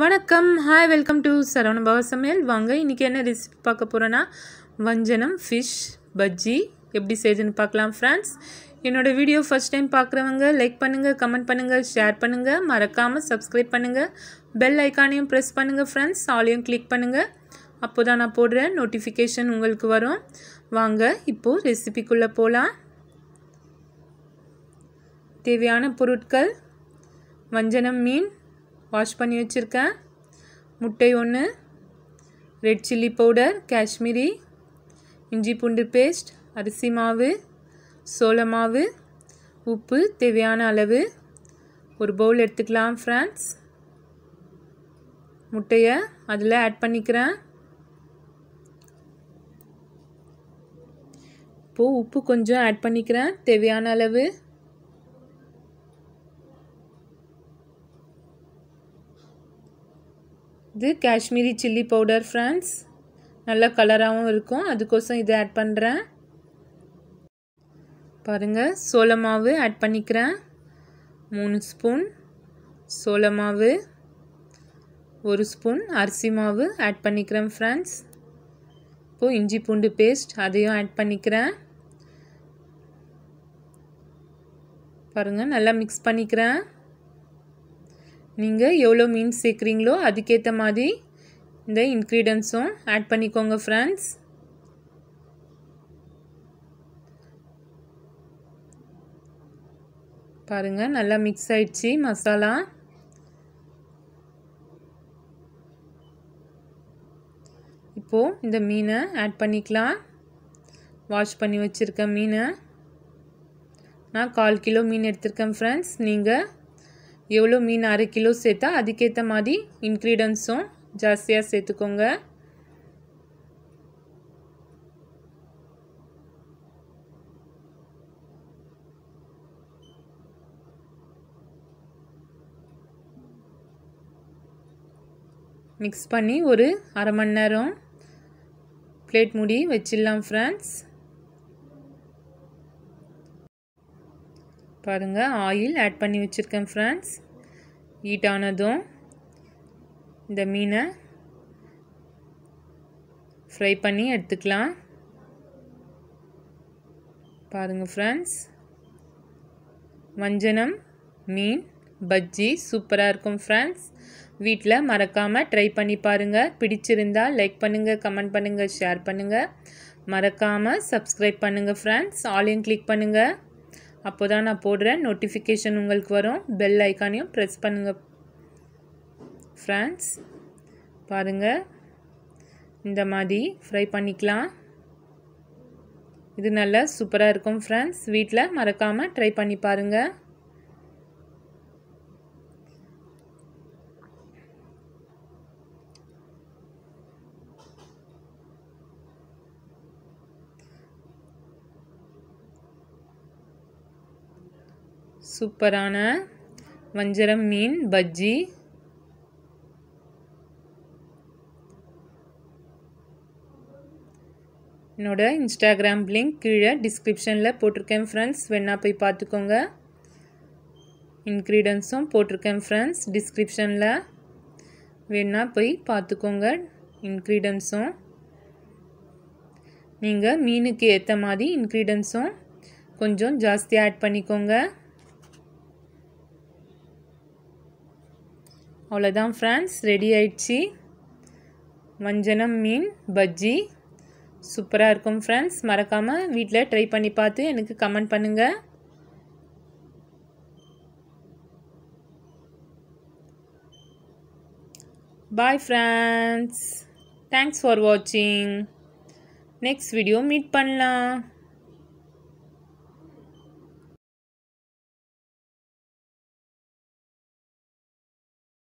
வணக்கம் hi welcome to Saravana பவ சமையல் வாங்க இன்றைக்கி என்ன ரெசிபி பார்க்க போகிறோன்னா வஞ்சனம் ஃபிஷ் பஜ்ஜி எப்படி செய்யுதுன்னு பார்க்கலாம் ஃப்ரெண்ட்ஸ் என்னோடய வீடியோ ஃபஸ்ட் டைம் பார்க்குறவங்க லைக் பண்ணுங்கள் கமெண்ட் பண்ணுங்கள் ஷேர் பண்ணுங்கள் மறக்காமல் சப்ஸ்கிரைப் பண்ணுங்கள் பெல் ஐக்கானையும் ப்ரெஸ் பண்ணுங்கள் ஃப்ரெண்ட்ஸ் ஆலையும் கிளிக் பண்ணுங்கள் அப்போ தான் நான் போடுற நோட்டிஃபிகேஷன் உங்களுக்கு வரும் வாங்க இப்போது ரெசிபிக்குள்ளே போகலாம் தேவையான பொருட்கள் வஞ்சனம் மீன் வாஷ் பண்ணி வச்சுருக்கேன் முட்டை ஒன்று ரெட் சில்லி பவுடர் காஷ்மீரி இஞ்சி பூண்டு பேஸ்ட் அரிசி மாவு சோள மாவு உப்பு தேவையான அளவு ஒரு பவுல் எடுத்துக்கலாம் ஃப்ரான்ஸ் முட்டையை அதில் ஆட் பண்ணிக்கிறேன் இப்போது உப்பு கொஞ்சம் ஆட் பண்ணிக்கிறேன் தேவையான அளவு இது காஷ்மீரி சில்லி பவுடர் ஃப்ரெண்ட்ஸ் நல்ல கலராகவும் இருக்கும் அதுக்கோசம் இது ஆட் பண்ணுறேன் பாருங்கள் சோளமாவு ஆட் பண்ணிக்கிறேன் மூணு ஸ்பூன் சோள மாவு ஒரு ஸ்பூன் அரிசி மாவு ஆட் பண்ணிக்கிறேன் ஃப்ரெண்ட்ஸ் இப்போது இஞ்சி பூண்டு பேஸ்ட் அதையும் ஆட் பண்ணிக்கிறேன் பாருங்கள் நல்லா மிக்ஸ் பண்ணிக்கிறேன் நீங்கள் எவ்வளோ மீன்ஸ் சேர்க்குறீங்களோ அதுக்கேற்ற மாதிரி இந்த இன்க்ரீடியன்ஸும் ஆட் பண்ணிக்கோங்க ஃப்ரெண்ட்ஸ் பாருங்கள் நல்லா மிக்ஸ் ஆயிடுச்சு மசாலா இப்போது இந்த மீனை ஆட் பண்ணிக்கலாம் வாஷ் பண்ணி வச்சுருக்கேன் மீனை நான் கால் கிலோ மீன் எடுத்திருக்கேன் ஃப்ரெண்ட்ஸ் நீங்கள் எவ்வளோ மீன் அரை கிலோ சேர்த்தா அதுக்கேற்ற மாதிரி இன்க்ரீடியன்ஸும் ஜாஸ்தியாக சேர்த்துக்கோங்க மிக்ஸ் பண்ணி ஒரு அரை மணி நேரம் பிளேட் மூடி வச்சிடலாம் ஃப்ரெண்ட்ஸ் பாருங்கள் ஆயில் ஆட் பண்ணி வச்சுருக்கேன் ஃப்ரெண்ட்ஸ் ஹீட் ஆனதும் இந்த மீனை ஃப்ரை பண்ணி எடுத்துக்கலாம் பாருங்கள் ஃப்ரெண்ட்ஸ் வஞ்சனம் மீன் பஜ்ஜி சூப்பராக இருக்கும் ஃப்ரெண்ட்ஸ் வீட்டில் மறக்காமல் ட்ரை பண்ணி பாருங்கள் பிடிச்சிருந்தால் லைக் பண்ணுங்கள் கமெண்ட் பண்ணுங்கள் ஷேர் பண்ணுங்கள் மறக்காமல் சப்ஸ்கிரைப் பண்ணுங்கள் ஃப்ரெண்ட்ஸ் ஆலையும் கிளிக் பண்ணுங்கள் அப்போ தான் நான் போடுறேன் நோட்டிஃபிகேஷன் உங்களுக்கு வரும் பெல் ஐக்கானையும் ப்ரெஸ் பண்ணுங்கள் ஃப்ரெண்ட்ஸ் பாருங்கள் இந்த மாதிரி ஃப்ரை பண்ணிக்கலாம் இது நல்லா சூப்பராக இருக்கும் ஃப்ரெண்ட்ஸ் வீட்டில் மறக்காமல் ட்ரை பண்ணி பாருங்கள் சூப்பரான வஞ்சரம் மீன் பஜ்ஜி என்னோட இன்ஸ்டாகிராம் லிங்க் கீழே டிஸ்கிரிப்ஷனில் போட்டிருக்கேன் ஃப்ரெண்ட்ஸ் வேணா போய் பார்த்துக்கோங்க இன்க்ரீடியன்ஸும் போட்டிருக்கேன் ஃப்ரெண்ட்ஸ் டிஸ்கிரிப்ஷனில் வேணா போய் பார்த்துக்கோங்க இன்க்ரீடியன்ஸும் நீங்கள் மீனுக்கு ஏற்ற மாதிரி இன்க்ரீடியன்ஸும் கொஞ்சம் ஜாஸ்தியாக ஆட் பண்ணிக்கோங்க அவ்வளோதான் ஃப்ரெண்ட்ஸ் ரெடி ஆயிடுச்சு வஞ்சனம் மீன் பஜ்ஜி சூப்பராக இருக்கும் ஃப்ரெண்ட்ஸ் மறக்காமல் வீட்டில் ட்ரை பண்ணி பார்த்து எனக்கு கமெண்ட் பண்ணுங்கள் பாய் ஃப்ரெண்ட்ஸ் தேங்க்ஸ் ஃபார் வாட்சிங் நெக்ஸ்ட் வீடியோ மீட் பண்ணலாம்